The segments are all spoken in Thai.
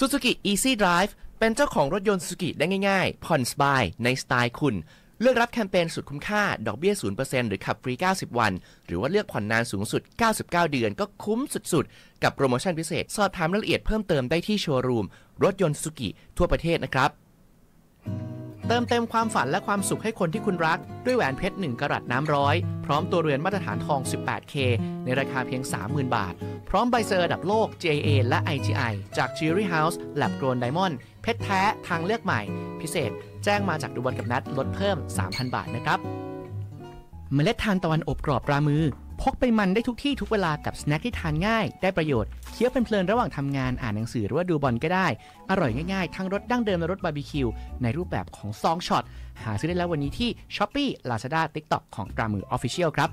s u z กิ i Easy Drive เป็นเจ้าของรถยนต์ซู z u k ได้ง่าย ๆ ผ่อนสบายในสไตล์คุณ เลือกรับแคมเปญสุดคุ้มค่า ดอกเบี้ย0%หรือขับฟรี 90 วัน หรือว่าเลือกผ่อนนานสูงสุด 99 เดือนก็คุ้มสุดๆ กับโปรโมชั่นพิเศษ สอบถามรายละเอียดเพิ่มเติมได้ที่โชว์รูม รถยนต์ซู z u k ทั่วประเทศนะครับเติมเต็มความฝันและความสุขให้คนที่คุณรักด้วยแหวนเพชร 1กะรัตน้ำร้อยพร้อมตัวเรือนมาตรฐานทอง 18K ในราคาเพียง 30,000 บาท พร้อมใบเซอร์ดับโลก JA และ IGI จาก Cherry House Lab Grown Diamond เพชรแท้ทางเลือกใหม่ พิเศษแจ้งมาจากดูบอลกับนัดลดเพิ่ม 3,000 บาทนะครับ เมล็ดทานตะวันอบกรอบปลามือพกไปมันได้ทุกที่ทุกเวลากับสแน็คที่ทานง่าย ได้ประโยชน์เคี้ยวเพลินๆระหว่างทำงานอ่านหนังสือหรือว่าดูบอลก็ได้ อร่อยง่ายๆทั้งรสดั้งเดิมและรสบาร์บีคิวในรูปแบบของซองช็อต หาซื้อได้แล้ววันนี้ที่ s h อ p e e Lazada TikTok ของกรามือ Official ครับ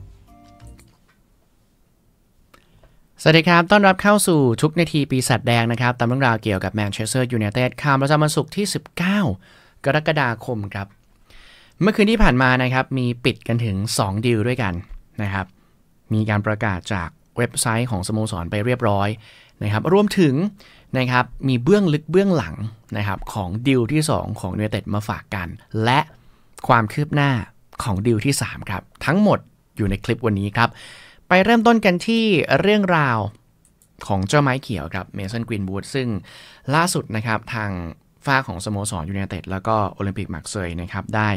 สวัสดีครับต้อนรับเข้าสู่ทุกนาทีปีศาจแดงนะครับตามเรื่องราวเกี่ยวกับแมนเชสเตอร์ยูไนเต็ดข่าวประจำวันศุกร์ที่19 กรกฎาคมครับ เมื่อคืนที่ผ่านมานะครับมีปิดกันถึง2ดีลด้วยกันนะครับมีการประกาศจากเว็บไซต์ของสโมสรไปเรียบร้อยนะครับ รวมถึงนะครับ มีเบื้องลึกเบื้องหลังนะครับของดิวที่ 2 ของเนเต็ดมาฝากกัน และความคืบหน้าของดิวที่ 3 ครับ ทั้งหมดอยู่ในคลิปวันนี้ครับ ไปเริ่มต้นกันที่เรื่องราวของเจ้าไม้เขียวครับเมสันกรีนบูดซึ่งล่าสุดนะครับทางฝ้าของสโมสรยูเนเต็ดแล้วก็โอลิมปิกมักเซยนะครับได้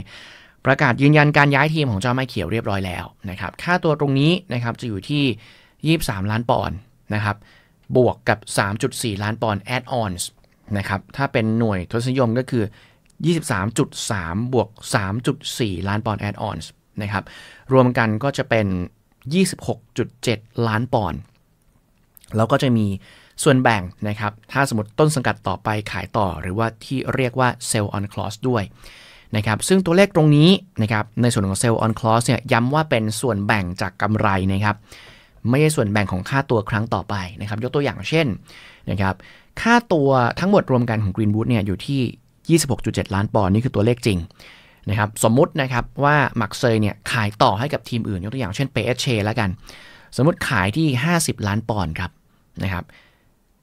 ประกาศยืนยันการย้ายทีมของเจ้าไม้เขียวเรียบร้อยแล้วนะครับ ค่าตัวตรงนี้นะครับจะอยู่ที่ 23 ล้านปอนด์นะครับ บวกกับ 3.4 ล้านปอนด์แอดออนส์นะครับถ้าเป็นหน่วยทศนิยมก็คือ 23.3 บวก 3.4 ล้านปอนด์แอดออนส์นะครับรวมกันก็จะเป็น 26.7 ล้านปอนด์แล้วก็จะมีส่วนแบ่งนะครับถ้าสมมติต้นสังกัดต่อไปขายต่อหรือว่าที่เรียกว่า sell on clause ด้วยนะครับซึ่งตัวเลขตรงนี้นะครับในส่วนของเซลล์ออนคลอสเนี่ยย้ำว่าเป็นส่วนแบ่งจากกำไรนะครับ ไม่ใช่ส่วนแบ่งของค่าตัวครั้งต่อไปนะครับ ยกตัวอย่างเช่นนะครับค่าตัวทั้งหมดรวมกันของ Greenwood เนี่ยอยู่ที่ 26.7 ล้านปอนด์นี่คือตัวเลขจริงนะครับสมมุตินะครับว่ามักเซยเนี่ยขายต่อให้กับทีมอื่น ยกตัวอย่างเช่น PSG แล้วกัน สมมติขายที่ 50 ล้านปอนด์ครับนะครับ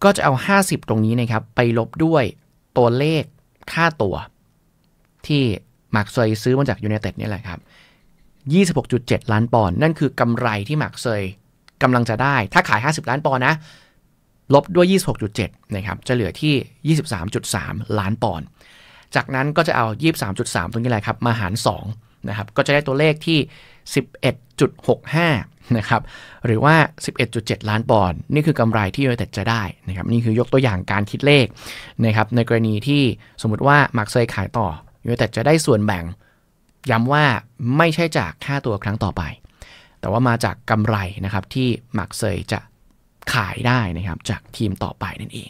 ก็จะเอา 50 ตรงนี้นะครับไปลบด้วยตัวเลขค่าตัวที่มาร์กเซยซื้อมาจากยูเนเต็ดนี่แหละครับ 26.7 ล้านปอนด์นั่นคือกำไรที่มาร์กเซยกำลังจะได้ ถ้าขาย 50 ล้านปอนด์นะ ลบด้วย 26.7นะครับ จะเหลือที่ 23.3 ล้านปอนด์ จากนั้นก็จะเอา 23.3 ตรงนี้แหละครับมาหาร2นะครับ ก็จะได้ตัวเลขที่ 11.65นะครับ หรือว่า 11.7 ล้านปอนด์ นี่คือกำไรที่ยูไนเต็ดจะได้นะครับ นี่คือยกตัวอย่างการคิดเลขนะครับ ในกรณีที่สมมติว่ามาร์กเซยขายต่อยูไนเต็ดจะได้ส่วนแบ่งย้ำว่าไม่ใช่จากค่าตัวครั้งต่อไป แต่ว่ามาจากกำไรนะครับที่มักเซยจะขายได้นะครับจากทีมต่อไปนั่นเอง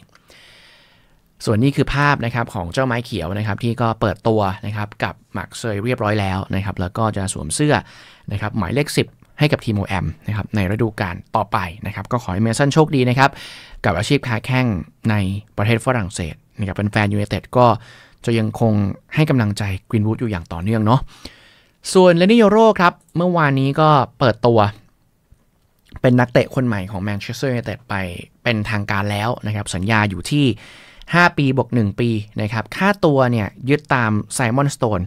ส่วนนี้คือภาพนะครับของเจ้าไม้เขียวนะครับ ที่ก็เปิดตัวนะครับกับมักเซยเรียบร้อยแล้วนะครับแล้วก็จะสวมเสื้อนะครับหมายเลข 10 ให้กับทีมโอแอมนะครับในฤดูกาลต่อไปนะครับ ก็ขอให้เมสันโชคดีนะครับกับอาชีพค้าแข่งในประเทศฝรั่งเศสนะครับเป็นแฟนยูเนเต็ดก็จะยังคงให้กำลังใจกรีนวูดอยู่อย่างต่อเนื่องเนาะ ส่วนเลนิโยโรครับ เมื่อวานนี้ก็เปิดตัว เป็นนักเตะคนใหม่ของแมนเชสเตอร์ยูไนเต็ดไปเป็นทางการแล้วนะครับ สัญญาอยู่ที่ 5 ปีบวก1 ปีนะครับ ค่าตัวเนี่ยยึดตามไซมอนสโตน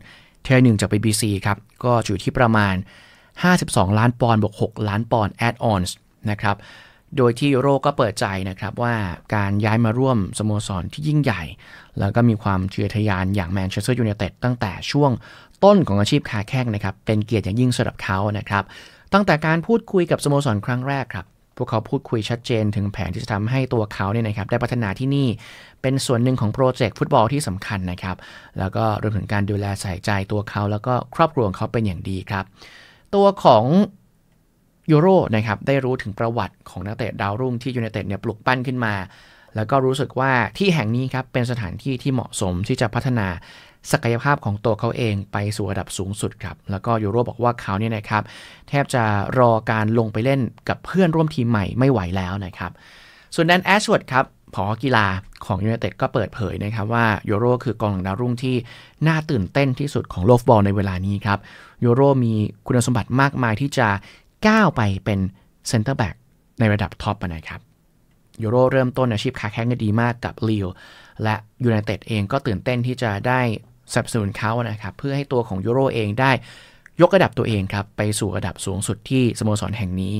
เทรหนึ่งจาก BBC ครับ ก็อยู่ที่ประมาณ 52 ล้านปอนด์บวก6ล้านปอนด์แอดออนส์นะครับโดยที่โรก็เปิดใจนะครับว่าการย้ายมาร่วมสโมสรที่ยิ่งใหญ่ แล้วก็มีความเชื่อทยานอย่างแมนเชสเตอร์ยูไนเต็ดตั้งแต่ช่วงต้นของอาชีพคาแข้งนะครับ เป็นเกียรติอย่างยิ่งสำหรับเขานะครับ ตั้งแต่การพูดคุยกับสโมสรครั้งแรกครับ พวกเขาพูดคุยชัดเจนถึงแผนที่จะทำให้ตัวเขาเนี่ยนะครับ ได้พัฒนาที่นี่เป็นส่วนหนึ่งของโปรเจกต์ฟุตบอลที่สำคัญนะครับแล้วก็รวมถึงการดูแลใส่ใจตัวเขาแล้วก็ครอบครัวของเขาเป็นอย่างดีครับ ตัวของยูโรนะครับได้รู้ถึงประวัติของนักเตะดาวรุ่งที่ยูเนเต็ดเนี่ยปลุกปั้นขึ้นมา แล้วก็รู้สึกว่าที่แห่งนี้ครับเป็นสถานที่ที่เหมาะสมที่จะพัฒนาศักยภาพของตัวเขาเองไปสู่ระดับสูงสุดครับแล้วก็ยูโรบอกว่าเขาเนี่ยนะครับแทบจะรอการลงไปเล่นกับเพื่อนร่วมทีมใหม่ไม่ไหวแล้วนะครับส่วนแดนแอชวดครับผอกีฬาของยูเนเต็ดก็เปิดเผยนะครับว่ายูโรคือกองหลังดาวรุ่งที่น่าตื่นเต้นที่สุดของโลกบอลในเวลานี้ครับยูโรมีคุณสมบัติมากมายที่จะก้าวไปเป็นเซนเตอร์แบ็กในระดับท็อปนะครับยูโร เริ่มต้นอาชีพคาแข้งก็ดีมากกับลิวและยูไนเต็ดเองก็ตื่นเต้นที่จะได้สนับสนุนเขานะครับ เพื่อให้ตัวของยูโรเองได้ยกระดับตัวเองครับ ไปสู่ระดับสูงสุดที่สโมสรแห่งนี้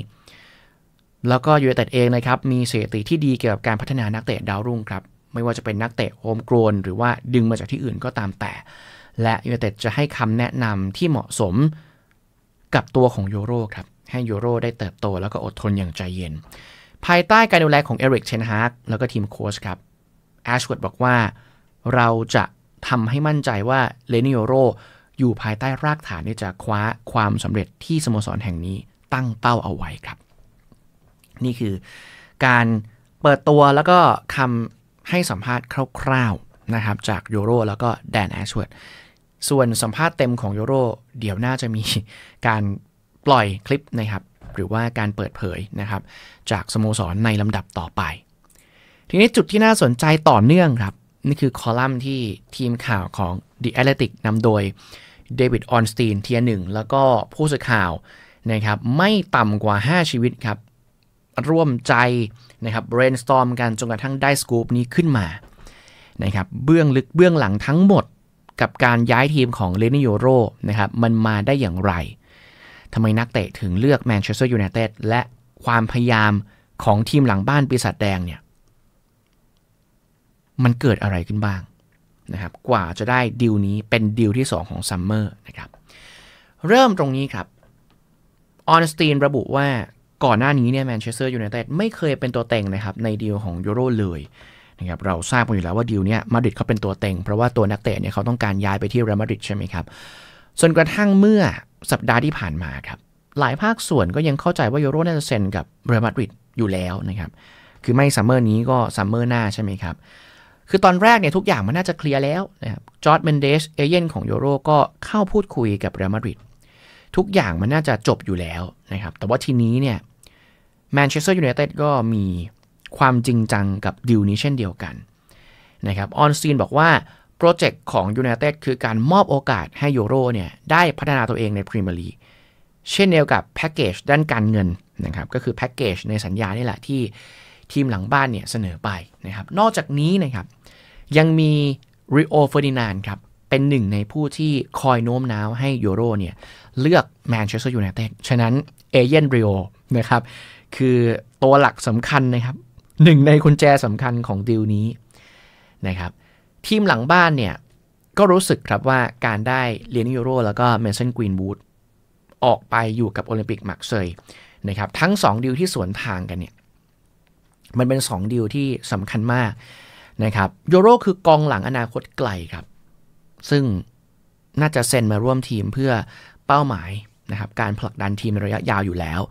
แล้วก็ยูไนเต็ดเองนะครับมีสถิติที่ดีเกี่ยวกับการพัฒนานักเตะดาวรุ่งครับ ไม่ว่าจะเป็นนักเตะโฮมกรนหรือว่าดึงมาจากที่อื่นก็ตามแต่ และยูไนเต็ดจะให้คำแนะนำที่เหมาะสมกับตัวของยูโรครับให้ยูโรได้เติบโตแล้วก็อดทนอย่างใจเย็น ภายใต้การดูแลของเอริกเชนฮาร์กแล้วก็ทีมโค้ชครับแอชวอดบอกว่าเราจะทำให้มั่นใจว่าเลนิโอโรอยู่ภายใต้รากฐานที่จะคว้าความสำเร็จที่สโมสรแห่งนี้ตั้งเป้าเอาไว้ครับ นี่คือการเปิดตัวแล้วก็คำให้สัมภาษณ์คร่าวๆนะครับจากยูโรแล้วก็แดนแอชวิร์ดส่วนสัมภาษณ์เต็มของยูโรเดี๋ยวน่าจะมีการปล่อยคลิปนะครับหรือว่าการเปิดเผยนะครับจากสโมสรในลำดับต่อไป ทีนี้จุดที่น่าสนใจต่อเนื่องครับ นี่คือคอลัมน์ที่ทีมข่าวของ The Athletic นำโดยเดวิดออนสตีนเทียหนึ่งแล้วก็ผู้สื่อข่าวนะครับไม่ต่ำกว่า 5 ชีวิตครับ ร่วมใจนะครับ brainstorm กันจนกระทั่งได้สกูปนี้ขึ้นมานะครับเบื้องลึกเบื้องหลังทั้งหมดกับการย้ายทีมของเลนิโยโรนะครับมันมาได้อย่างไรทำไมนักเตะถึงเลือกแมนเชสเตอร์ยูไนเต็ดและความพยายามของทีมหลังบ้าน ปีศาจแดงเนี่ยมันเกิดอะไรขึ้นบ้างนะครับกว่าจะได้ดีลนี้เป็นดีลที่2ของซัมเมอร์นะครับเริ่มตรงนี้ครับ ออนสตีนระบุว่าก่อนหน้านี้เนี่ยแมนเชสเตอร์ยูไนเต็ดไม่เคยเป็นตัวเต็งนะครับ ในดีลของยูโรเลยนะครับเราทราบกันอยู่แล้วว่าดีลเนี้ยมาดริดเขาเป็นตัวเต็ง เพราะว่าตัวนักเตะเนี่ยเขาต้องการย้ายไปที่เรอัลมาดริดใช่ไหมครับจนกระทั่งเมื่อสัปดาห์ที่ผ่านมาครับ หลายภาคส่วนก็ยังเข้าใจว่ายูโรน่าจะเซ็นกับเรอัลมาดริดอยู่แล้วนะครับ คือไม่ซัมเมอร์นี้ก็ซัมเมอร์หน้าใช่ไหมครับ คือตอนแรกเนี่ยทุกอย่างมันน่าจะเคลียร์แล้วนะครับจอร์ดเมนเดสเอเย่นของยูโรก็เข้าพูดคุยกับเรอัลมาดริดทุกอย่างมันน่าจะจบอยู่แล้วนะครับ แต่ว่าทีนี้เนี่ยแมนเชสเตอร์ยูไนเต็ดก็มีความจริงจังกับดิวนี้เช่นเดียวกันนะครับออนซีนบอกว่าโปรเจกต์ของยูไนเต็ดคือการมอบโอกาสให้ยูโรเนี่ยได้พัฒนาตัวเองในพรีเมียร์ลีกเช่นเดียวกับแพ็กเกจด้านการเงินนะครับ ก็คือแพ็กเกจในสัญญานี่แหละที่ทีมหลังบ้านเนี่ยเสนอไปนะครับ นอกจากนี้นะครับยังมีริโอเฟอร์ดินานครับเป็นหนึ่งในผู้ที่คอยโน้มน้าวให้ยูโรเนี่ยเลือกแมนเชสเตอร์ยูไนเต็ดฉะนั้นเอเย่นริโอนะครับ คือตัวหลักสำคัญนะครับหนึ่งในคุณแจสำคัญของดีลนี้นะครับทีมหลังบ้านเนี่ยก็รู้สึกครับว่าการได้เลียนยูโร แล้วก็เมนสันกรีนวูด ออกไปอยู่กับโอลิมปิกมักเซยนะครับทั้ง 2 ดีลที่สวนทางกันเนี่ยมันเป็น 2 ดีลที่สำคัญมากนะครับยูโรคือกองหลังอนาคตไกลครับ ซึ่งน่าจะเซ็นมาร่วมทีมเพื่อเป้าหมายนะครับการผลักดันทีมในระยะยาวอยู่แล้ว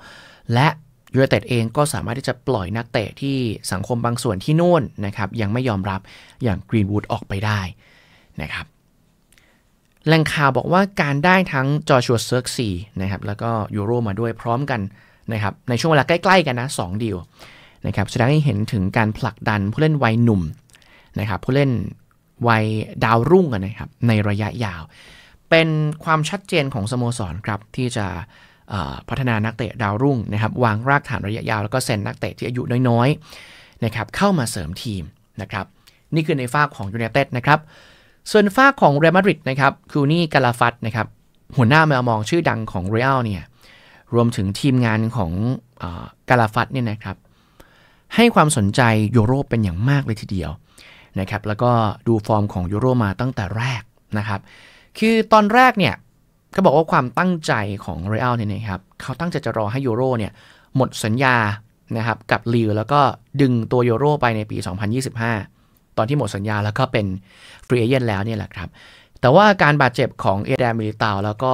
และยูเอเต็ดเองก็สามารถที่จะปล่อยนักเตะที่สังคมบางส่วนที่นู่นนะครับ ยังไม่ยอมรับอย่างกรีนวูดออกไปได้นะครับแหล่งข่าวบอกว่าการได้ทั้งจอชัวเซิร์กซีนะครับแล้วก็ยูโรมาด้วยพร้อมกันนะครับในช่วงเวลาใกล้ ๆกันนะ2ดีลนะครับแสดงให้เห็นถึงการผลักดันผู้เล่นวัยหนุ่มนะครับ ผู้เล่นวัยดาวรุ่งนะครับ ในระยะยาว เป็นความชัดเจนของสโมสรครับที่จะพัฒนานักเตะดาวรุ่งนะครับวางรากฐานระยะยาว แล้วก็เซ็นนักเตะที่อายุน้อยๆนะครับเข้ามาเสริมทีมนะครับ นี่คือในฝ้าของยูเนเต็ดนะครับส่วนฝ้าของเรอัลมาดริดนะครับคูนี่กาลาฟัตนะครับหัวหน้าแมวมองชื่อดังของเรอัลเนี่ยรวมถึงทีมงานของกาลาฟัตเนี่ยนะครับ ให้ความสนใจยูโรปเป็นอย่างมากเลยทีเดียวนะครับแล้วก็ดูฟอร์มของยูโรมาตั้งแต่แรกนะครับคือตอนแรกเนี่ยก็บอกว่าความตั้งใจของเรอัลเนี่ยนะครับ เขาตั้งใจจะรอให้ยูโรเนี่ยหมดสัญญานะครับกับลิวแล้วก็ดึงตัวยูโรไปในปี 2025 ตอนที่หมดสัญญาแล้วก็เป็นฟรีเอเจนแล้วเนี่ยแหละครับแต่ว่าการบาดเจ็บของเอเดมิลิตาแล้วก็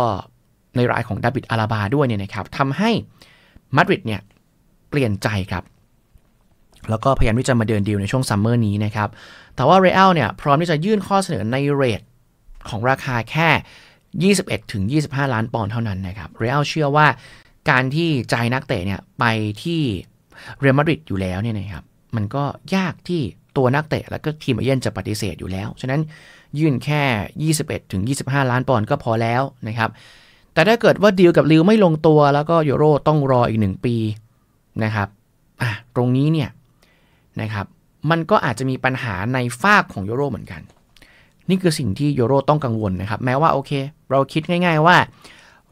ในรายของดาบิดอาราบาด้วยเนี่ยนะครับทำให้มาดริดเนี่ยเปลี่ยนใจครับ แล้วก็พยายามที่จะมาเดินดีลในช่วงซัมเมอร์นี้นะครับแต่ว่าเรอัลเนี่ยพร้อมที่จะยื่นข้อเสนอในเรทของราคาแค่21 ถึง 25 ล้านปอนด์เท่านั้นนะครับเรอัลเชื่อว่าการที่จ่ายนักเตะเนี่ยไปที่เรอัลมาดริดอยู่แล้วเนี่ยนะครับมันก็ยากที่ตัวนักเตะแล้วก็ทีมเอเย่นจะปฏิเสธอยู่แล้ว ฉะนั้นยื่นแค่ 21 ถึง 25 ล้านปอนด์ก็พอแล้วนะครับ แต่ถ้าเกิดว่าดีลกับลิวไม่ลงตัวแล้วก็ยูโรต้องรออีก 1 ปีนะครับตรงนี้เนี่ยนะครับมันก็อาจจะมีปัญหาในฝากของยูโรเหมือนกันนี่คือสิ่งที่ยูโรต้องกังวลนะครับแม้ว่าโอเค เราคิดง่ายๆว่า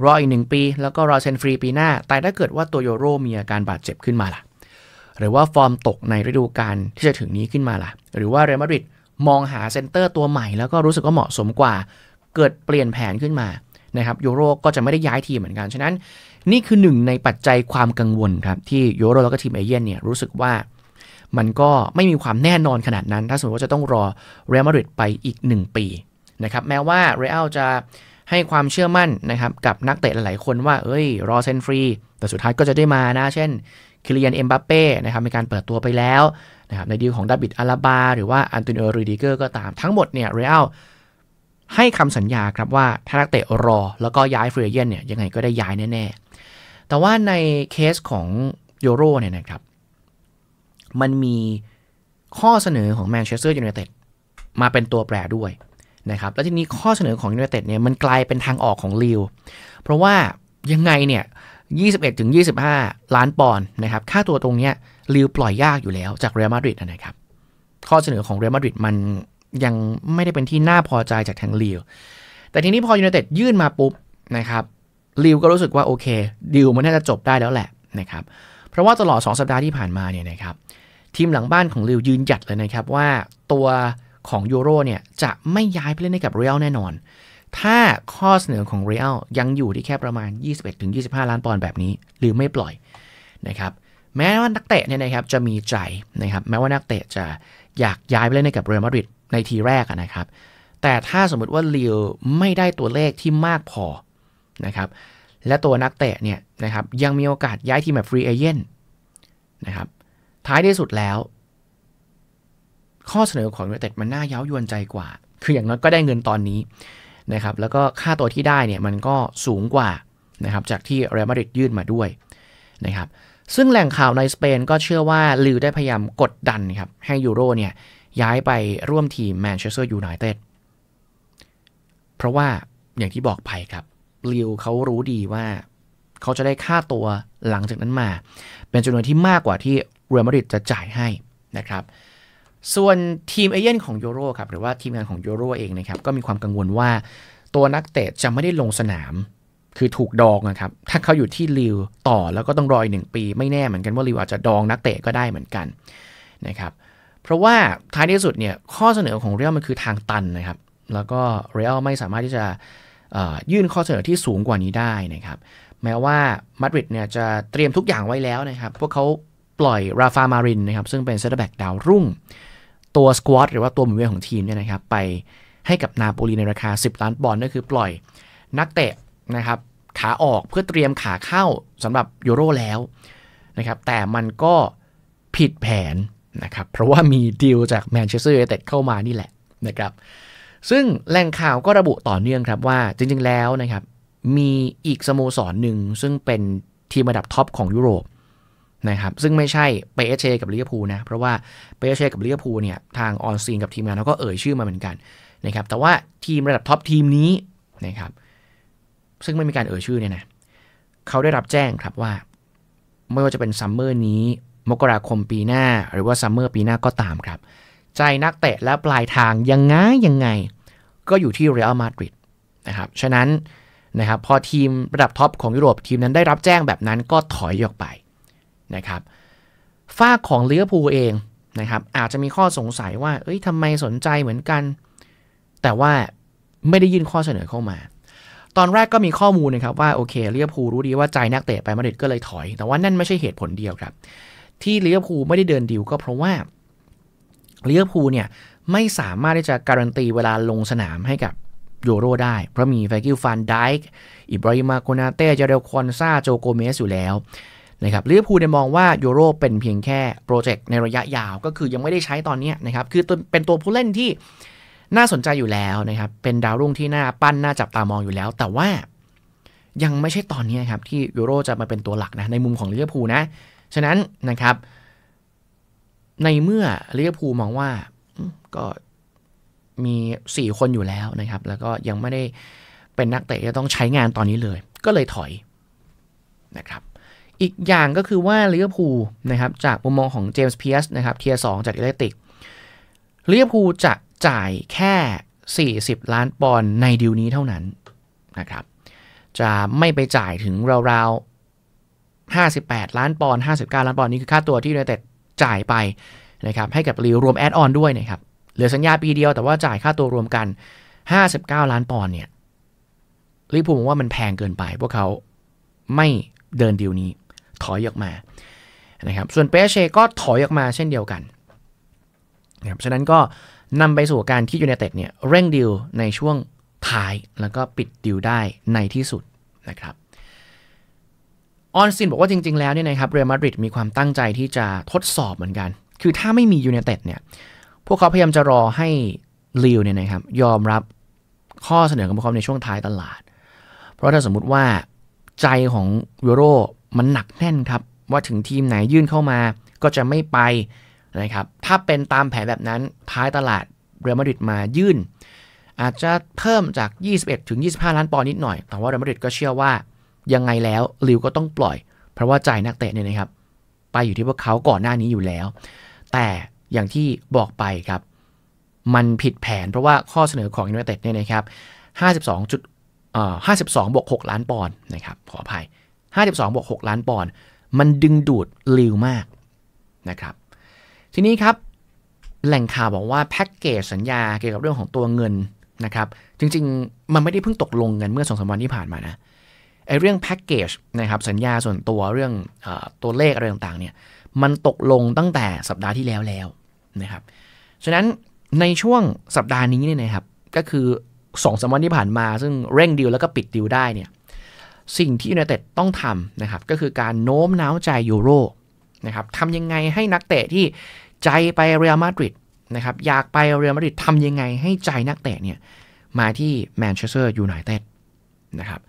รออีกหนึ่งปี แล้วก็รอเซ็นฟรีปีหน้า แต่ถ้าเกิดว่าตัวยูโรมีอาการบาดเจ็บขึ้นมาล่ะหรือว่าฟอร์มตกในฤดูกาลที่จะถึงนี้ขึ้นมาล่ะ หรือว่าเรอัลมาดริดมองหาเซ็นเตอร์ตัวใหม่แล้วก็รู้สึกว่าเหมาะสมกว่าเกิดเปลี่ยนแผนขึ้นมานะครับยูโรก็จะไม่ได้ย้ายทีมเหมือนกันฉะนั้น นี่คือหนึ่งในปัจจัยความกังวลครับที่ยูโรแล้วก็ทีมเอเย่นเนี่ยรู้สึกว่ามันก็ไม่มีความแน่นอนขนาดนั้น ถ้าสมมติว่าจะต้องรอเรอัลมาดริดไปอีก 1 ปีนะครับ แม้ว่าเรอัลจะให้ความเชื่อมั่นนะครับกับนักเตะหลายๆคนว่าเอ้ย รอเซนฟรี แต่สุดท้ายก็จะได้มานะ เช่นคิเลียนเอ็มบัปเป้นะครับ มีการเปิดตัวไปแล้วนะครับ ในดีลของดับบิดอาราบา หรือว่าอันตูนโอ รีดิเกอร์ ก็ตาม ทั้งหมดเนี่ยเรอัลให้คำสัญญาครับว่าถ้านักเตะรอแล้วก็ย้ายฟรีเยนเนี่ยยังไงก็ได้ย้ายแน่ๆแต่ว่าในเคสของยูโรเนี่ยนะครับมันมีข้อเสนอของแมนเชสเตอร์ยูไนเต็ดมาเป็นตัวแปรด้วยนะครับ แล้วทีนี้ข้อเสนอของยูไนเต็ดเนี่ยมันกลายเป็นทางออกของลิวเพราะว่ายังไงเนี่ย21ถึง25 ล้านปอนด์นะครับ ค่าตัวตรงเนี้ยลิวปล่อยยากอยู่แล้วจากเรอัลมาดริดนะครับข้อเสนอของเรอัลมาดริดมันยังไม่ได้เป็นที่น่าพอใจจากทางลิวแต่ทีนี้พอยูไนเต็ดยื่นมาปุ๊บนะครับลิวก็รู้สึกว่าโอเคดิวมันน่าจะจบได้แล้วแหละนะครับเพราะว่าตลอด2สัปดาห์ที่ผ่านมาเนี่ยนะครับทีมหลังบ้านของลิวยืนหยัดเลยนะครับว่าตัวของยูโรเนี่ยจะไม่ย้ายไปเล่นให้กับเรียลแน่นอน ถ้าข้อเสนอของเรียลยังอยู่ที่แค่ประมาณ21-25 ล้านปอนด์แบบนี้ หรือไม่ปล่อยนะครับ แม้ว่านักเตะเนี่ยนะครับจะมีใจนะครับ แม้ว่านักเตะจะอยากย้ายไปเล่นให้กับเรอัลมาดริดในทีแรกนะครับ แต่ถ้าสมมติว่าลิวไม่ได้ตัวเลขที่มากพอนะครับ และตัวนักเตะเนี่ยนะครับยังมีโอกาสย้ายทีมแบบฟรีเอเจนต์นะครับท้ายที่สุดแล้ว ข้อเสนอของยูไนเต็ดมันน่าเย้ายวนใจกว่า คืออย่างน้อยก็ได้เงินตอนนี้นะครับ แล้วก็ค่าตัวที่ได้เนี่ยมันก็สูงกว่านะครับ จากที่เรอัลมาดริดยื่นมาด้วยนะครับ ซึ่งแหล่งข่าวในสเปนก็เชื่อว่าลิอได้พยายามกดดันครับ ให้ยูโรเนี่ยย้ายไปร่วมทีมแมนเชสเตอร์ยูไนเต็ด เพราะว่าอย่างที่บอกไปครับลิวเขารู้ดีว่า เขาจะได้ค่าตัวหลังจากนั้นมา เป็นจำนวนที่มากกว่าที่เรอัลมาดริดจะจ่ายให้นะครับ ส่วนทีมเอเย่นของยูโรครับ หรือว่าทีมงานของยูโรเองนะครับ ก็มีความกังวลว่าตัวนักเตะจะไม่ได้ลงสนามคือถูกดองนะครับ ถ้าเขาอยู่ที่ลิวต่อแล้วก็ต้องรออีกหนึ่งปี ไม่แน่เหมือนกันว่าลิวอาจจะดองนักเตะก็ได้เหมือนกันนะครับเพราะว่าท้ายที่สุดเนี่ยข้อเสนอของเรียลมันคือทางตันนะครับ แล้วก็เรียลไม่สามารถที่จะยื่นข้อเสนอที่สูงกว่านี้ได้นะครับแม้ว่ามาดริดเนี่ยจะเตรียมทุกอย่างไว้แล้วนะครับ พวกเขาปล่อยราฟามารินนะครับ ซึ่งเป็นเซตแบ็กดาวรุ่ง ตัวสควอตหรือว่าตัวมือเวียของทีมเนี่ยนะครับ ไปให้กับนาโปลีในราคา 10 ล้านปอนด์นั่นคือปล่อยนักเตะนะครับขาออกเพื่อเตรียมขาเข้าสำหรับยูโรแล้วนะครับแต่มันก็ผิดแผนนะครับเพราะว่ามีดีลจากแมนเชสเตอร์ยูไนเต็ดเข้ามานี่แหละนะครับซึ่งแหล่งข่าวก็ระบุต่อเนื่องครับ ว่าจริงๆแล้วนะครับมีอีกสโมสรหนึ่งซึ่งเป็นทีมระดับท็อปของยุโรปนะครับซึ่งไม่ใช่เปเชกับเรียพูนะ เพราะว่าเปเชกับเรียพูเนี่ยทางออนซีนกับทีมงานเขาก็เอ่ยชื่อมาเหมือนกันนะครับแต่ว่าทีมระดับท็อปทีมนี้นะครับซึ่งไม่มีการเอ่ยชื่อเนี่ยนะเขาได้รับแจ้งครับว่าไม่ว่าจะเป็นซัมเมอร์นี้ มกราคมปีหน้า หรือว่าซัมเมอร์ปีหน้าก็ตามครับ ใจนักเตะและปลายทางยังไงยังไง ก็อยู่ที่เรอัลมาดริดนะครับฉะนั้นนะครับพอทีมระดับท็อปของยุโรปทีมนั้นได้รับแจ้งแบบนั้นก็ถอยออกไปนะครับฝ้าของเลี้ยวภูเองนะครับ อาจจะมีข้อสงสัยว่าเอ้ยทำไมสนใจเหมือนกัน แต่ว่าไม่ได้ยื่นข้อเสนอเข้ามา ตอนแรกก็มีข้อมูลนะครับว่า โอเคเลี้ยวภูรู้ดีว่าใจนักเตะไปมาดริดก็เลยถอย แต่ว่านั่นไม่ใช่เหตุผลเดียวครับ ที่เลี้ยวภูไม่ได้เดินดิวก็เพราะว่าเลี้ยวภูเนี่ยไม่สามารถที่จะการันตีเวลาลงสนามให้กับยูโรได้ เพราะมีไฟกิลฟานไดค์อิบราฮิมาโกนาเต้ เจเรลคอนซาโจโกเมสอยู่แล้วนะครับลิเวอร์พูลเนี่ยมองว่ายูโรเป็นเพียงแค่โปรเจกต์ในระยะยาว ก็คือยังไม่ได้ใช้ตอนนี้นะครับ คือเป็นตัวผู้เล่นที่น่าสนใจอยู่แล้วนะครับ เป็นดาวรุ่งที่น่าปั้นน่าจับตามองอยู่แล้ว แต่ว่ายังไม่ใช่ตอนนี้ครับ ที่ยูโรจะมาเป็นตัวหลักนะในมุมของลิเวอร์พูลนะ ฉะนั้นนะครับในเมื่อลิเวอร์พูลมองว่าก็มี4คนอยู่แล้วนะครับ แล้วก็ยังไม่ได้เป็นนักเตะจะต้องใช้งานตอนนี้เลย ก็เลยถอยนะครับอีกอย่างก็คือว่าลิเวอร์พูลนะครับจากมุมมองของเจมส์เพียสนะครับเทียสองจากอิเลติกลิเวอร์พูลจะจ่ายแค่ 40 ล้านปอนด์ในดีลนี้เท่านั้นนะครับจะไม่ไปจ่ายถึงราวๆ 58 ล้านปอนด์59 ล้านปอนด์นี่คือค่าตัวที่เูนเต็ดจ่ายไปนะครับให้กับลีรวมแอดออนด้วยนะครับ เหลือสัญญาปีเดียวแต่ว่าจ่ายค่าตัวรวมกัน 59 ล้านปอนด์เนี่ยลิเวอร์พูลมองว่ามันแพงเกินไป พวกเขาไม่เดินดีลนี้ถอยออกมานะครับ ส่วนเปเชก็ถอยออกมาเช่นเดียวกันนะครับ ฉะนั้นก็นำไปสู่การที่ยูเนเต็ดเนี่ยเร่งดิวในช่วงท้าย แล้วก็ปิดดิวได้ในที่สุดนะครับ ออนซินบอกว่าจริง ๆ แล้วเนี่ยนะครับเรอัลมาดริดมีความตั้งใจที่จะทดสอบเหมือนกัน คือถ้าไม่มียูเนเต็ดเนี่ยพวกเขาพยายามจะรอให้ลิวเนี่ยนะครับยอมรับข้อเสนอของพวกเขาในช่วงท้ายตลาด เพราะถ้าสมมุติว่าใจของยูโรมันหนักแน่นครับว่าถึงทีมไหนยื่นเข้ามาก็จะไม่ไปนะครับถ้าเป็นตามแผนแบบนั้นท้ายตลาดเรอัลมาดริดมายื่น อาจจะเพิ่มจาก 21 ถึง 25 ล้านปอนด์นิดหน่อย แต่ว่าเรอัลมาดริดก็เชื่อว่ายังไงแล้วลิวก็ต้องปล่อย เพราะว่าใจนักเตะเนี่ยนะครับไปอยู่ที่พวกเขาก่อนหน้านี้อยู่แล้ว แต่อย่างที่บอกไปครับ มันผิดแผนเพราะว่าข้อเสนอของยูไนเต็ดเนี่ยนะครับ52จุดเอ่อ52บวก6ล้านปอนด์นะครับขออภัย52บวก6 ล้านปอนด์มันดึงดูดริวมากนะครับทีนี้ครับ แหล่งข่าวบอกว่าแพ็กเกจสัญญาเกี่ยวกับเรื่องของตัวเงินนะครับจริง ๆ มันไม่ได้เพิ่งตกลงกันเมื่อสองสามวันที่ผ่านมานะไอเรื่องแพ็กเกจนะครับสัญญาส่วนตัวเรื่องอตัวเลขอะไรต่างๆเนี่ยมันตกลงตั้งแต่สัปดาห์ที่แล้วแล้วนะครับฉะนั้นในช่วงสัปดาห์นี้เนี่ยนะครับก็คือสองสมวันที่ผ่านมาซึ่งเร่งดีลแล้วก็ปิดดีลได้เนี่ยสิ่งที่ยูไนเต็ดต้องทำนะครับ ก็คือการโน้มน้าวใจยูโรนะครับทำยังไงให้นักเตะที่ใจไปเรอัลมาดริดนะครับอยากไปเรอัลมาดริดทำยังไงให้ใจนักเตะเนี่ยมาที่แมนเชสเตอร์ยูไนเต็ดนะครับ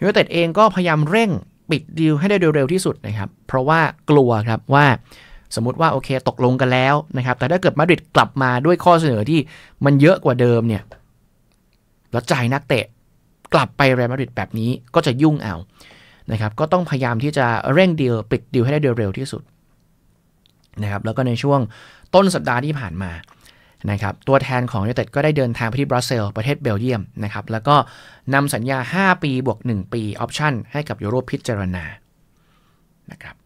ยูไนเต็ดเองก็พยายามเร่ง ปิดดีลให้ได้เร็วที่สุดนะครับ เพราะว่ากลัวครับว่าสมมติว่าโอเคตกลงกันแล้วนะครับแต่ถ้าเกิดมาดริดกลับมาด้วยข้อเสนอที่มันเยอะกว่าเดิมเนี่ยแล้วใจนักเตะกลับไปเรอัลมาดริดแบบนี้ก็จะยุ่งเอา นะครับ ก็ต้องพยายามที่จะเร่งดีลปิดดีลให้ได้เร็วที่สุด นะครับ แล้วก็ในช่วงต้นสัปดาห์ที่ผ่านมา นะครับ ตัวแทนของยูเต็ดก็ได้เดินทางไปที่บรัสเซลประเทศเบลเยียมนะครับ แล้วก็นำสัญญา 5 ปีบวก 1 ปีออปชั่นให้กับยูโรพิจารณา นะครับ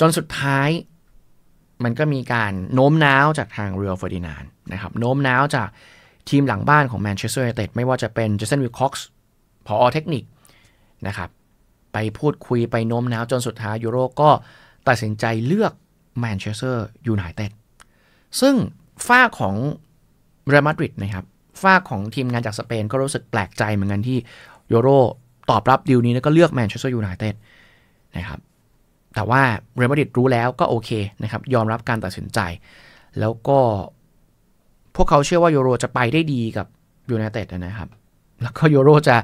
จนสุดท้ายมันก็มีการโน้มน้าวจากทางเรียลเฟอร์ดินานนะครับ โน้มน้าวจากทีมหลังบ้านของแมนเชสเตอร์ยูไนเต็ดไม่ว่าจะเป็นเจสันวิลค็อกส์พอเทคนิคนะครับ ไปพูดคุยไปโน้มน้าวจนสุดท้ายยูโรก็ตัดสินใจเลือกแมนเชสเตอร์ยูไนเต็ดซึ่งฝ้าของเรอัลมาดริดนะครับฝ้าของทีมงานจากสเปนก็รู้สึกแปลกใจเหมือนกันที่ยูโรตอบรับดีลนี้แล้วก็เลือกแมนเชสเตอร์ยูไนเต็ดนะครับ แต่ว่าเรอัลมาดริดรู้แล้วก็โอเคนะครับ ยอมรับการตัดสินใจแล้วก็พวกเขาเชื่อว่ายูโรจะไปได้ดีกับยูไนเต็ดนะครับ แล้วก็ยูโรจะ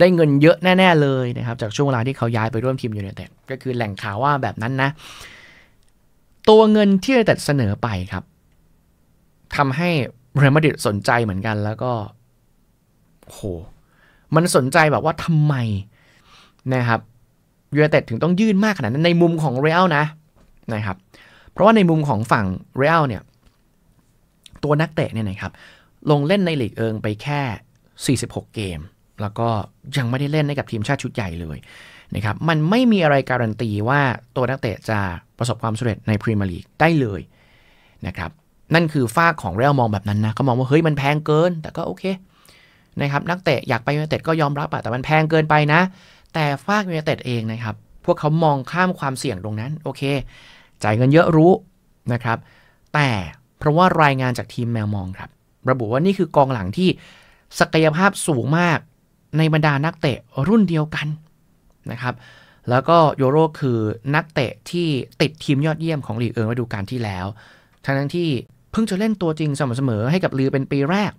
ได้เงินเยอะแน่ ๆเลยนะครับ จากช่วงเวลาที่เขาย้ายไปร่วมทีมยูไนเต็ดก็คือแหล่งข่าวว่าแบบนั้นนะ ตัวเงินที่ยูไนเต็ดเสนอไปครับทำให้เรอัลมาดริดสนใจเหมือนกันแล้วก็โหมันสนใจแบบว่าทำไมนะครับยูไนเต็ดถึงต้องยื่นมากขนาดนั้นในมุมของเรอัลนะนะครับ เพราะว่าในมุมของฝั่งเรอัลเนี่ยตัวนักเตะเนี่ยนะครับ ลงเล่นในลีกเอิงไปแค่ 46 เกม แล้วก็ยังไม่ได้เล่นให้กับทีมชาติชุดใหญ่เลยนะครับมันไม่มีอะไรการันตีว่าตัวนักเตะจะประสบความสำเร็จในพรีเมียร์ลีกได้เลยนะครับนั่นคือฝ้าของเรียลมองแบบนั้นนะเขามองว่า เฮ้ยมันแพงเกิน แต่ก็โอเคนะครับนักเตะอยากไปยูไนเต็ดก็ยอมรับอะแต่มันแพงเกินไปนะ แต่ฝ้ายูไนเต็ดเองนะครับพวกเขามองข้ามความเสี่ยงตรงนั้นโอเค จ่ายเงินเยอะรู้นะครับแต่เพราะว่ารายงานจากทีมแมวมองครับ ระบุว่านี่คือกองหลังที่ศักยภาพสูงมากในบรรดานักเตะรุ่นเดียวกันนะครับแล้วก็โยโรคือนักเตะที่ติดทีมยอดเยี่ยมของลีกเอิงฤดูกาลที่แล้ว ทั้งทั้นที่เพิ่งจะเล่นตัวจริงเสมอให้กับลือเป็นปีแรก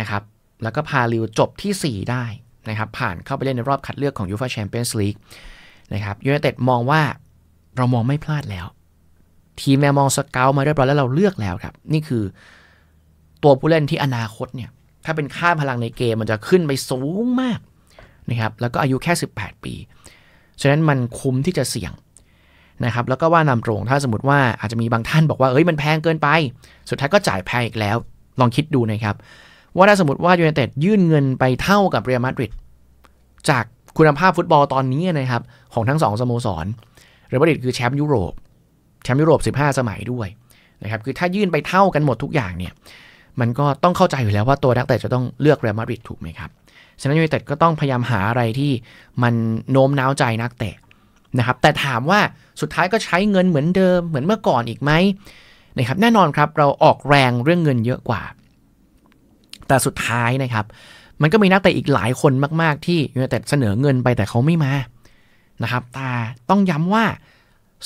นะครับแล้วก็พาลิวจบที่ 4 ได้นะครับผ่านเข้าไปเล่นในรอบคัดเลือกของยูฟาแชมเปี้ยนส์ลีกนะครับยูไนเต็ดมองว่าเรามองไม่พลาดแล้วทีมแมวมองสเกลมาเรียบร้อยแล้วเราเลือกแล้วครับ นี่คือตัวผู้เล่นที่อนาคตเนี่ย ถ้าเป็นค่าพลังในเกมมันจะขึ้นไปสูงมากนะครับแล้วก็อายุแค่ 18 ปี ฉะนั้นมันคุ้มที่จะเสี่ยงนะครับแล้วก็ว่านำตรงถ้าสมมติว่าอาจจะมีบางท่านบอกว่า เอ้ยมันแพงเกินไป สุดท้ายก็จ่ายแพงอีกแล้วลองคิดดูนะครับว่าถ้าสมมติว่ายูเนเต็ดยื่นเงินไปเท่ากับเรอัลมาดริดจากคุณภาพฟุตบอลตอนนี้นะครับของทั้งสองสโมสรเรอัลมาดริดคือแชมป์ยุโรปแชมป์ยุโรป15 สมัยด้วยนะครับ คือถ้ายื่นไปเท่ากันหมดทุกอย่างเนี่ย มันก็ต้องเข้าใจอยู่แล้วว่าตัวนักเตะจะต้องเลือกเรอัลมาดริดถูกไหมครับฉะนั้นยูไนเต็ดก็ต้องพยายามหาอะไรที่มันโน้มน้าวใจนักเตะนะครับ แต่ถามว่าสุดท้ายก็ใช้เงินเหมือนเดิมเหมือนเมื่อก่อนอีกไหมนะครับ แน่นอนครับเราออกแรงเรื่องเงินเยอะกว่า แต่สุดท้ายนะครับ มันก็มีนักเตะอีกหลายคนมากๆ ที่ยูไนเต็ดเสนอเงินไปแต่เขาไม่มานะครับ แต่ต้องย้ำว่า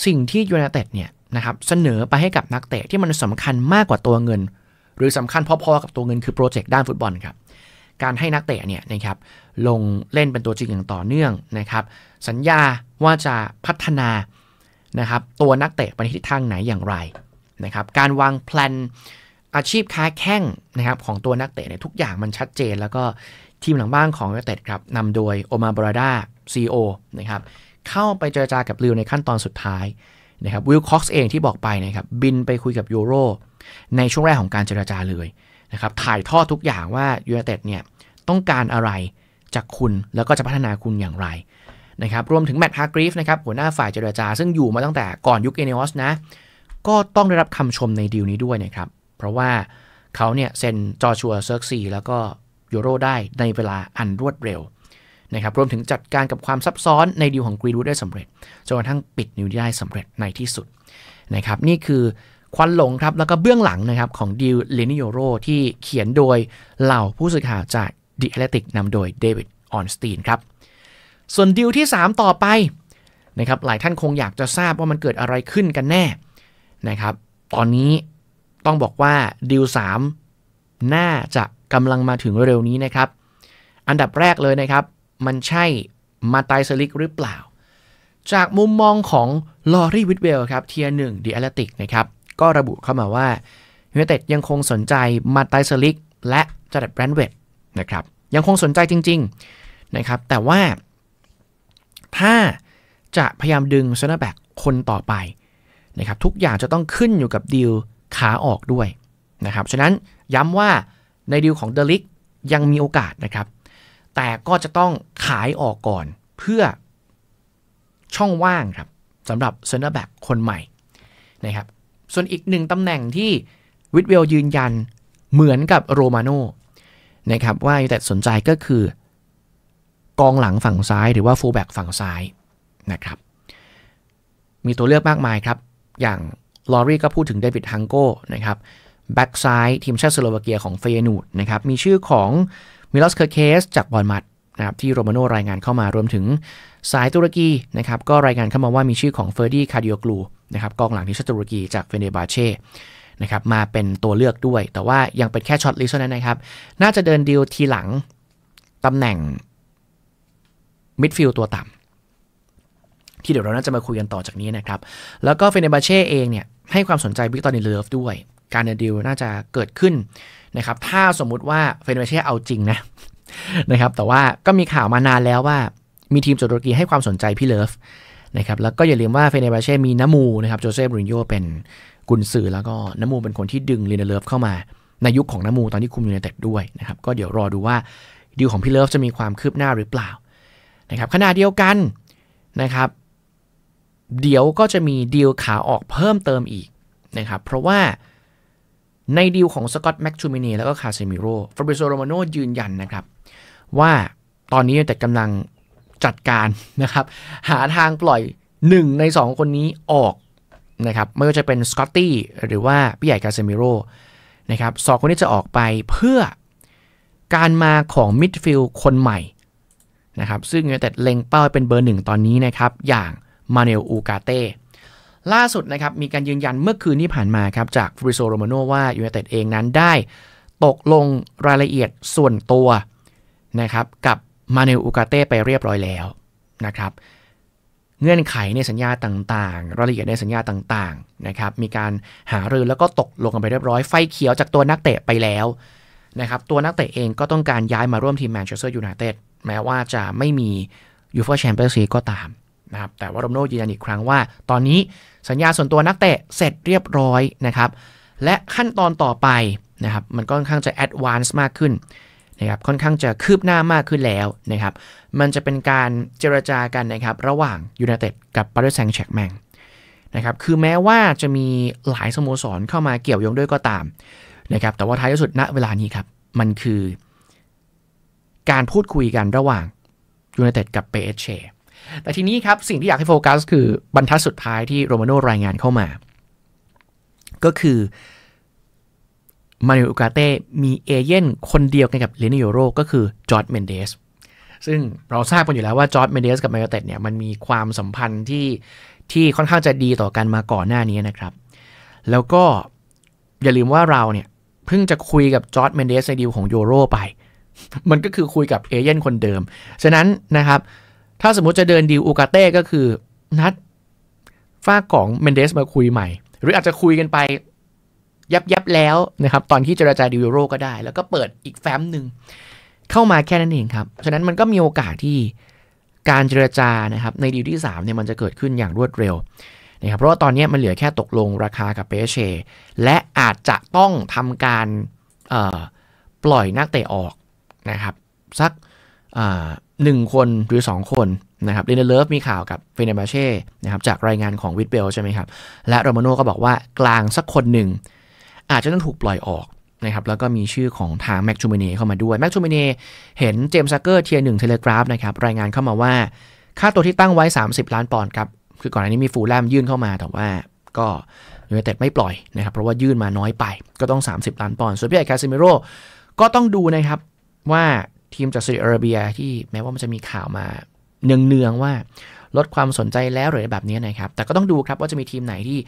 สิ่งที่ยูไนเต็ดเนี่ยนะครับเสนอไปให้กับนักเตะที่มันสำคัญมากกว่าตัวเงิน หรือสำคัญพอๆ กับตัวเงินคือโปรเจกต์ด้านฟุตบอลครับการให้นักเตะเนี่ยนะครับลงเล่นเป็นตัวจริงอย่างต่อเนื่องนะครับ สัญญาว่าจะพัฒนานะครับตัวนักเตะไปในทิศทางไหนอย่างไรนะครับการวางแผนอาชีพค้าแข้งนะครับของตัวนักเตะเนี่ยทุกอย่างมันชัดเจนแล้วก็ทีมหลังบ้านของยูไนเต็ดครับนำโดยโอมาบราดาซีโอนะครับเข้าไปเจรจากับริวในขั้นตอนสุดท้ายนะครับวิลคอกซ์เองที่บอกไปนะครับบินไปคุยกับยูโรในช่วงแรกของการเจรจาเลยนะครับถ่ายทอดทุกอย่างว่ายูเนเต็ดเนี่ยต้องการอะไรจากคุณแล้วก็จะพัฒนาคุณอย่างไรนะครับรวมถึงแมตต์ฮากรีฟนะครับหัวหน้าฝ่ายเจรจาซึ่งอยู่มาตั้งแต่ก่อนยุคเอเนอสนะก็ต้องได้รับคำชมในดีลนี้ด้วยนะครับเพราะว่าเขาเนี่ยเซ็นจอชัวเซิร์กซีแล้วก็ยูโรได้ในเวลาอันรวดเร็วนะครับรวมถึงจัดการกับความซับซ้อนในดีลของกรีนวูดได้สำเร็จ จนกระทั่งปิดนิวได้สำเร็จในที่สุดนะครับนี่คือควันหลงครับแล้วก็เบื้องหลังนะครับของดีลเลนิโยโรที่เขียนโดยเหล่าผู้สื่อข่าวจากดิแอเลติกนำโดยเดวิดออนสตีนครับส่วนดีลที่ 3 ต่อไปนะครับหลายท่านคงอยากจะทราบว่ามันเกิดอะไรขึ้นกันแน่นะครับ ตอนนี้ต้องบอกว่าดีล 3 น่าจะกำลังมาถึงเร็วๆนี้นะครับ อันดับแรกเลยนะครับมันใช่มาตายสลิกหรือเปล่า จากมุมมองของลอรีวิทเวลครับเทียร์หนึ่งดีแอตลติกนะครับก็ระบุเข้ามาว่าเฮเต็ดยังคงสนใจมาตายสลิกและจัดแบรนด์เวดนะครับยังคงสนใจจริงๆนะครับแต่ว่า ถ้าจะพยายามดึงซนแบ็กคนต่อไปนะครับทุกอย่างจะต้องขึ้นอยู่กับดีลขาออกด้วยนะครับฉะนั้นย้ำว่าในดีลของเดลิกยังมีโอกาสนะครับแต่ก็จะต้องขายออกก่อนเพื่อช่องว่างครับสำหรับเซนเตอร์แบ็กคนใหม่นะครับ ส่วนอีกหนึ่งตำแหน่งที่วิทเวลยืนยันเหมือนกับโรมาโน่นะครับ ว่าแต่สนใจก็คือ กองหลังฝั่งซ้ายหรือว่าฟูลแบ็กฝั่งซ้ายนะครับมีตัวเลือกมากมายครับ อย่างลอรี่ก็พูดถึงเดวิดฮังโก้นะครับแบ็กซ้ายทีมชาติสโลวาเกียของเฟยนูดนะครับ มีชื่อของมิลอสเคอร์เคสจากบอลมัดนะครับที่โรมาโนรายงานเข้ามารวมถึงสายตุรกีนะครับก็รายงานเข้ามาว่ามีชื่อของเฟอร์ดี้คาดิโอกลูนะครับกองหลังทีมชาติตุรกีจากเฟเนบาเช่นะครับมาเป็นตัวเลือกด้วย แต่ว่ายังเป็นแค่ช็อตลิสต์นั้นนะครับน่าจะเดินดีลทีหลัง ตำแหน่งมิดฟิลด์ตัวต่ำที่เดี๋ยวเราน่าจะมาคุยกันต่อจากนี้นะครับแล้วก็เฟเนบาเช่เองเนี่ยให้ความสนใจวิกตอร์นิเลฟด้วย การเดินดีลน่าจะเกิดขึ้นนะครับถ้าสมมุติว่าเฟเนเชเอาจริงนะนะครับแต่ว่าก็มีข่าวมานานแล้วว่า มีทีมจุรกีให้ความสนใจพี่เลิฟนะครับแล้วก็อย่าลืมว่าเฟเนเบเช่มีน้ำมูนะครับโจเซฟบรินโยเป็นกุนซือแล้วก็น้ำมูเป็นคนที่ดึงลีนเลิฟเข้ามาในยุคของน้ำมูตอนที่คุมอยู่ในเต็ดด้วยนะครับก็เดี๋ยวรอดูว่าดีลของพี่เลิฟจะมีความคืบหน้าหรือเปล่านะครับขณะเดียวกันนะครับเดี๋ยวก็จะมีดีลขาออกเพิ่มเติมอีกนะครับเพราะว่าในดีลของสกอตแม็กชูมินีแล้วก็คาเซมิโร่ฟาบริโซโรมาโนยืนยันนะครับ ว่าตอนนี้แต่กำลังจัดการนะครับ หาทางปล่อย 1 ใน 2 คนนี้ออกนะครับไม่ว่าจะเป็นสกอตตี้หรือว่าพี่ใหญ่คาเซมิโร่นะครับสองคนนี้จะออกไปเพื่อการมาของมิดฟิลด์คนใหม่นะครับซึ่งยูนเต็ดเล็งเป้าเป็นเบอร์หนึ่งตอนนี้นะครับ อย่างมาเนลอูกาเต้ล่าสุดนะครับมีการยืนยันเมื่อคืนที่ผ่านมาครับจากฟริโซโรมาโนว่ายูไนเต็ดเองนั้นได้ตกลงรายละเอียดส่วนตัวนะครับกับมาเนลอูกาเต้ไปเรียบร้อยแล้วนะครับเงื่อนไขในสัญญาต่างๆ รายละเอียดในสัญญาต่างๆนะครับมีการหารือแล้วก็ตกลงกันไปเรียบร้อยไฟเขียวจากตัวนักเตะไปแล้วนะครับตัวนักเตะเองก็ต้องการย้ายมาร่วมทีมแมนเชสเตอร์ยูไนเต็ดแม้ว่าจะไม่มียูฟ่าแชมเปี้ยนส์ลีกก็ตามนะครับแต่ว่าโรมโนยืนยันอีกครั้งว่า ตอนนี้สัญญาส่วนตัวนักเตะเสร็จเรียบร้อยนะครับและขั้นตอนต่อไปนะครับมันก็ค่อนข้างจะแอดวานซ์มากขึ้นนะครับค่อนข้างจะคืบหน้ามากขึ้นแล้วนะครับมันจะเป็นการเจรจากันนะครับระหว่างยูไนเต็ดกับปารีสแซงต์แชกแมงนะครับคือแม้ว่าจะมีหลายสโมสรเข้ามาเกี่ยวโยงด้วยก็ตามนะครับแต่ว่าท้ายที่สุดณเวลานี้ครับมันคือ การพูดคุยกันระหว่างยูไนเต็ดกับเปเอเชแต่ทีนี้ครับ สิ่งที่อยากให้โฟกัส คือบรรทัดสุดท้ายที่โรมาโนรายงานเข้ามา ก็คือมานโอุกาเต้มีเอเย่นคนเดียวกันกับเลนิโยโรก็คือจอร์ดเมนเดสซึ่งเราทราบกันอยู่แล้วว่าจอร์ดเมนเดสกับมาโอเต้เนี่ยมันมีความสัมพันธ์ที่ที่ค่อนข้างจะดีต่อกันมาก่อนหน้านี้นะครับ แล้วก็อย่าลืมว่าเราเนี่ย เพิ่งจะคุยกับจอร์ดเมนเดสในดีลของโยโรไป มันก็คือคุยกับเอเย่นคนเดิมฉะนั้นนะครับถ้าสมมติจะเดินดีลอูกาเต้ก็คือนัดฝ้าของเมนเดสมาคุยใหม่ หรืออาจจะคุยกันไปยับยับแล้วนะครับตอนที่เจราจาดิวโรก็ได้ แล้วก็เปิดอีกแฟ้มหนึ่งเข้ามาแค่นั้นเองครับ ฉะนั้นมันก็มีโอกาสที่การเจราจานะครับ ในดีลที่3เนี่ยมันจะเกิดขึ้นอย่างรวดเร็วนะครับเพราะว่าตอนนี้มันเหลือแค่ตกลงราคากับเปเชและอาจจะต้องทำการปล่อยนักเตะออกนะครับสัก1คนหรือ 2 คนนะครับเรนเลิฟมีข่าวกับเฟเนบาเช่นะครับจากรายงานของวิดเบลใช่ไหมครับ และโรมาโนก็บอกว่ากลางสักคนหนึ่ง อาจจะต้องถูกปล่อยออกนะครับแล้วก็มีชื่อของทางแม็กชูเมเน่เข้ามาด้วยแม็กชูเมเน่เห็นเจมส์ซักเกอร์เทียร์หนึ่งเทเลกราฟนะครับรายงานเข้ามาว่าค่าตัวที่ตั้งไว้ 30 ล้านปอนด์ครับ คือก่อนหน้านี้มีฟูลแลมยื่นเข้ามาแต่ว่าก็ยูไนเต็ดไม่ปล่อยนะครับ เพราะว่ายื่นมาน้อยไป ก็ต้อง 30 ล้านปอนด์ส่วนพี่ไอคาซิเมโร่ก็ต้องดูนะครับว่าทีมจากซาอุดิอาระเบียที่แม้ว่ามันจะมีข่าวมา เนือง ๆ ว่าลดความสนใจแล้วหรือแบบนี้นะครับ แต่ก็ต้องดูครับ ว่าจะมีทีมไหนที่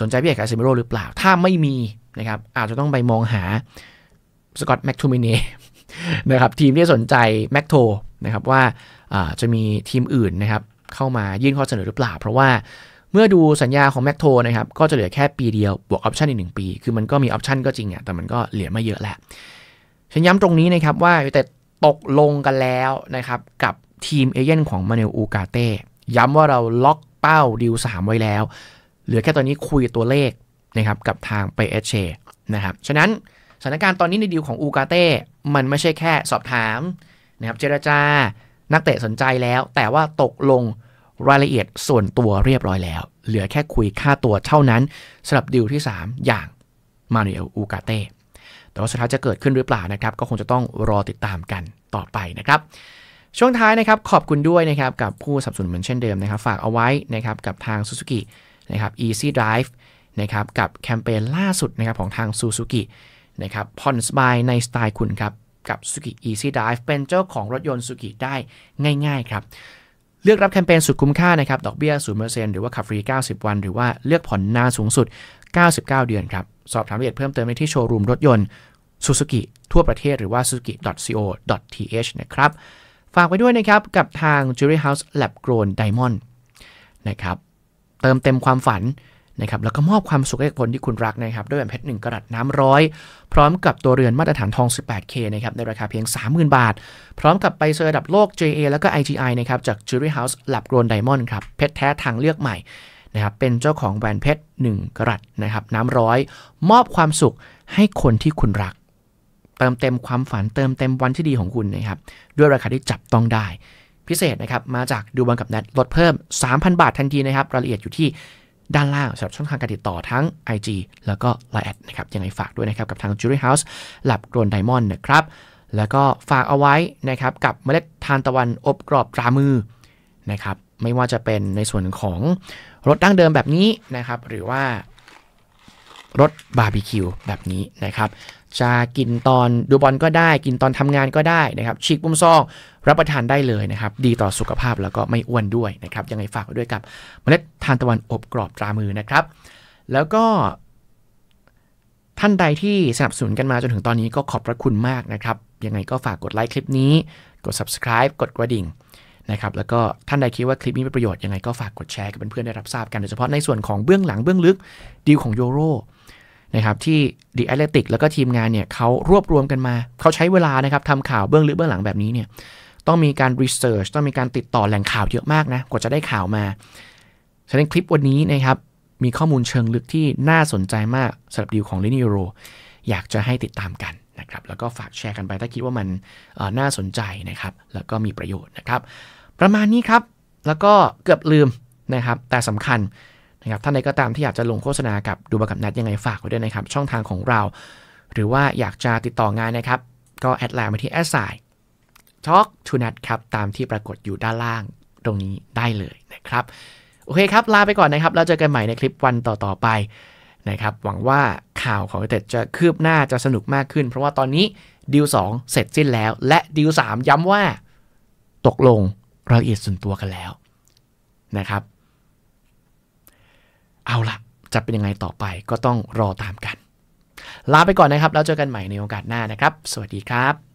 สนใจพี่เอกาซิเมโรหรือเปล่า ถ้าไม่มีนะครับอาจจะต้องไปมองหาสกอตแม็กทูมินเน่นะครับทีมที่สนใจแม็กโทนะครับว่าจะมีทีมอื่นนะครับ เข้ามายื่นข้อเสนอหรือเปล่า เพราะว่าเมื่อดูสัญญาของแม็กโทนะครับก็จะเหลือแค่ปีเดียว บวกออปชันอีกหนึ่งปี คือมันก็มีออปชันก็จริงอะ่ะแต่มันก็เหลือไม่เยอะแหละฉันย้ำตรงนี้นะครับว่าแต่ตกลงกันแล้วนะครับกับทีมเอเย่นของมาเนลอูกาเต้ย้ำว่าเราล็อกเป้าดิวมไว้แล้ว เหลือแค่ตอนนี้คุยตัวเลขนะครับกับทางไปเชนะครับฉะนั้นสถานการณ์ตอนนี้ในดีลของอูกาเต้ มันไม่ใช่แค่สอบถามนะครับเจรจานักเตะสนใจแล้ว แต่ว่าตกลงรายละเอียดส่วนตัวเรียบร้อยแล้ว เหลือแค่คุยค่าตัวเท่านั้นสำหรับดีลที่ 3 อย่างมาเนลอูกาเต้แต่ว่าสุดท้ายจะเกิดขึ้นหรือเปล่านะครับ ก็คงจะต้องรอติดตามกันต่อไปนะครับ ช่วงท้ายนะครับขอบคุณด้วยนะครับ กับผู้สับสนุนเหมือนเช่นเดิมนะครับ ฝากเอาไว้นะครับ กับทาง Suzuki นะครับ Easy Drive นะครับ กับแคมเปญล่าสุดนะครับของทาง Suzuki นะครับผ่อนสบายในสไตล์คุณครับ กับ Suzuki Easy Drive เป็นเจ้าของรถยนต์ Suzuki ได้ง่ายๆครับเลือกรับแคมเปญสุดคุ้มค่านะครับ ดอกเบี้ย 0%หรือว่าขับฟรี 90 วัน หรือว่าเลือกผ่อนนานสูงสุด 99 เดือนครับ สอบถามรายละเอียดเพิ่มเติมได้ที่โชว์รูมรถยนต์ Suzuki ทั่วประเทศหรือว่า suzuki.co.th นะครับ ฝากไปด้วยนะครับ กับทาง Jewelry House Lab Grown Diamond นะครับ เติมเต็มความฝันนะครับแล้วก็มอบความสุขให้คนที่คุณรักนะครับด้วยแหวนเพชร 1 กรัตน้ำร้อย พร้อมกับตัวเรือนมาตรฐานทอง 18K นะครับในราคาเพียง 30,000 บาท พร้อมกับไปเซอร์ระดับโลก JA แล้วก็ IGI นะครับจาก Jewelry House หลับกร w นไดมอนด์ครับเพชรแท้ทางเลือกใหม่นะครับเป็นเจ้าของแหวนเพชร 1 กรัตนะครับน้ำร้อย มอบความสุขให้คนที่คุณรัก เติมเต็มความฝันเติมเต็มวันที่ดีของคุณนะครับด้วยราคาที่จับต้องได้ พิเศษนะครับมาจากดูบังกับแนทลดเพิ่ม 3,000 บาททันทีนะครับรายละเอียดอยู่ที่ด้านล่าง สำหรับช่องทางการติดต่อทั้ง IG แล้วก็ Line นะครับยังไงฝากด้วยนะครับ กับทาง Jewelry House หลับกรนไดมอนด์นะครับ แล้วก็ฝากเอาไว้นะครับ กับเมล็ดทานตะวันอบกรอบตรามือ นะครับ ไม่ว่าจะเป็นในส่วนของรถดั้งเดิมแบบนี้นะครับ หรือว่ารสบาร์บีคิวแบบนี้นะครับ จะกินตอนดูบอลก็ได้กินตอนทำงานก็ได้นะครับฉีกปุ่มซองรับประทานได้เลยนะครับ ดีต่อสุขภาพแล้วก็ไม่อ้วนด้วยนะครับ ยังไงฝากไว้ด้วยกับเมล็ดทานตะวันอบกรอบตรามือนะครับ แล้วก็ ท่านใดที่สนับสนุนกันมาจนถึงตอนนี้ก็ขอบพระคุณมากนะครับยังไงก็ฝากกดไลค์คลิปนี้กด subscribe กดกระดิ่งนะครับแล้วก็ท่านใดคิดว่าคลิปนี้มีประโยชน์ ยังไงก็ฝากกดแชร์กับเพื่อนๆได้รับทราบกันโดยเฉพาะในส่วนของเบื้องหลังเบื้องลึก ดีลของยูโรนะครับที่ดีแอตเลติกแล้วก็ทีมงานเนี่ยเขารวบรวมกันมา เขาใช้เวลานะครับทำข่าวเบื้องลึกเบื้องหลังแบบนี้เนี่ย ต้องมีการรีเสิร์ชต้องมีการติดต่อแหล่งข่าวเยอะมากนะกว่าจะได้ข่าวมาฉะนั้นคลิปวันนี้นะครับมีข้อมูลเชิงลึกที่น่าสนใจมากสำหรับดีลของลินิโรอยากจะให้ติดตามกันนะครับแล้วก็ฝากแชร์กันไปถ้าคิดว่ามันน่าสนใจนะครับ แล้วก็มีประโยชน์นะครับ ประมาณนี้ครับ แล้วก็เกือบลืมนะครับ แต่สำคัญนะครับท่านใดก็ตามที่อยากจะลงโฆษณากับดูบกับนัดยังไงฝากไว้ด้วยนะครับ ช่องทางของเรา หรือว่าอยากจะติดต่องานนะครับ ก็แอดไลน์มาที่แอดไซน็อกทูนั n ครับ ตามที่ปรากฏอยู่ด้านล่างตรงนี้ได้เลยนะครับ โอเคครับลาไปก่อนนะครับแล้วเจอกันใหม่ในคลิปวันต่อๆไปนะครับหวังว่าข่าวของยูเต็ดจะคืบหน้าจะสนุกมากขึ้น เพราะว่าตอนนี้ดีล2 เสร็จสิ้นแล้ว และดีล3 ย้ำว่าตกลงรายละเอียดส่วนตัวกันแล้วนะครับ เอาละจะเป็นยังไงต่อไปก็ต้องรอตามกัน ลาไปก่อนนะครับ แล้วเจอกันใหม่ในโอกาสหน้านะครับ สวัสดีครับ